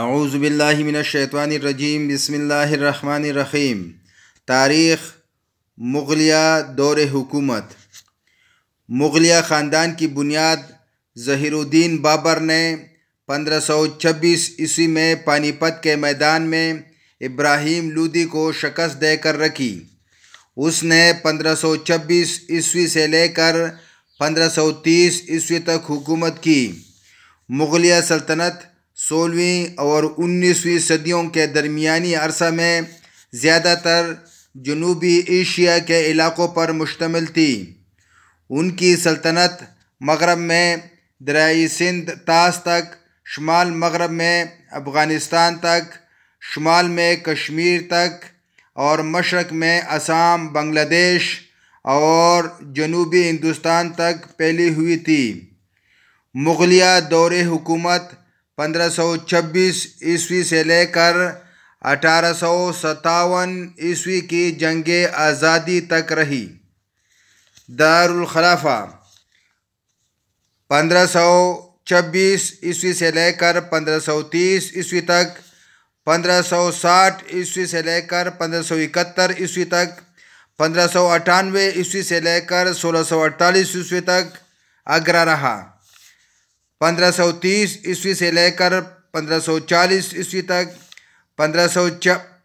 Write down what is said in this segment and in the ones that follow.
अऊज़बिल्लिमिनशैतवानरजीम बसमीम तारीख़ मुग़लिया दौर हुकूमत मुग़लिया ख़ानदान की बुनियाद जहिरुद्दीन बाबर ने 1526 ईस्वी में पानीपत के मैदान में इब्राहिम लूदी को दे देकर रखी उसने 1526 ईस्वी से लेकर 1530 ईस्वी तक हुकूमत की मुग़लिया सल्तनत सोलहवीं और उन्नीसवीं सदियों के दरमियानी अरसा में ज़्यादातर जनूबी एशिया के इलाकों पर मुश्तमिल थी उनकी सल्तनत मगरब में दरियाई सिंध ताज तक शुमाल मगरब में अफ़गानिस्तान तक शुमाल में कश्मीर तक और मशरक़ में असम बांग्लादेश और जनूबी हिंदुस्तान तक फैली हुई थी मुग़लिया दौरे हुकूमत 1526 ईस्वी से लेकर अठारह ईस्वी की जंग आज़ादी तक रही दारुल खलाफा 1526 ईस्वी से लेकर 1530 ईस्वी तक 1560 ईस्वी से लेकर 1571 ईस्वी तक पंद्रह ईस्वी से लेकर 1648 ईस्वी तक आगरा रहा 1530 ईस्वी से लेकर 1540 ईस्वी तक पंद्रह सौ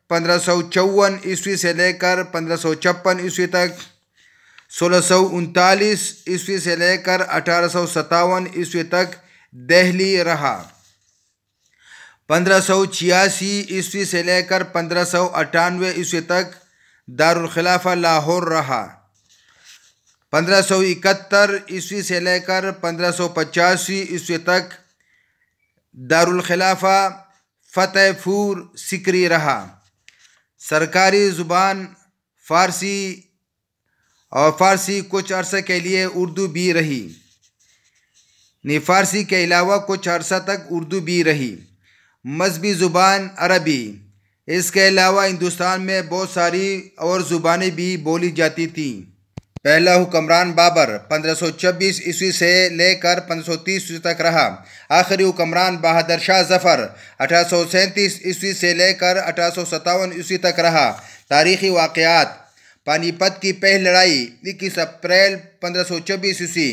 पंद्रह सौ चौवन ईस्वी से लेकर पंद्रह सौ छप्पन ईस्वी तक सोलह सौ उनतालीस ईस्वी से लेकर अठारह सौ ईस्वी तक दहली रहा पंद्रह सौ छियासी ईस्वी से लेकर पंद्रह सौ अट्ठानवे ईस्वी तक दारुलखिलाफा लाहौर रहा पंद्रह सौ इकहत्तर ईस्वी से लेकर पंद्रह सौ पचासी ईस्वी तक खिलाफा फतेहपुर सिकरी रहा सरकारी ज़ुबान फ़ारसी और फ़ारसी कुछ अरसे के लिए उर्दू भी रही ने फ़ारसी के अलावा कुछ अरसा तक उर्दू भी रही मजहबी ज़ुबान अरबी इसके अलावा हिंदुस्तान में बहुत सारी और ज़ुबानें भी बोली जाती थीं पहला हुक्मरान बाबर 1526 ईस्वी से लेकर 1530 ईस्वी तक रहा आखिरी हुक्मरान बहादुर शाह जफ़र अठारह ईस्वी से लेकर अठारह ईस्वी तक रहा तारीखी वाकयात पानीपत की पहली लड़ाई इक्कीस अप्रैल 1524 ईस्वी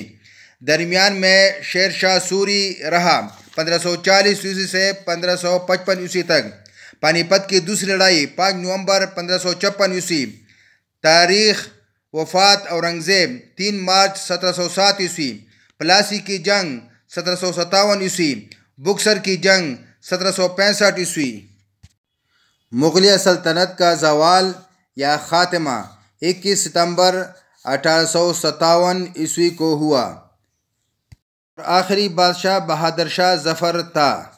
दरमियान में शेर शाह सूरी रहा 1540 ईस्वी से 1555 ईस्वी तक पानीपत की दूसरी लड़ाई पाँच नवंबर पंद्रह ईस्वी तारीख वफात औरंगज़ेब तीन मार्च सत्रह सौ सात ईस्वी पलासी की जंग सत्रह सौ सत्तावन ईस्वी बुक्सर की जंग सत्रह सौ पैंसठ ईस्वी मुगलिया सल्तनत का जवाल या ख़ात्मा इक्कीस सितंबर अठारह सौ सत्तावन ईस्वी को हुआ आखिरी बादशाह बहादुर शाह जफ़र था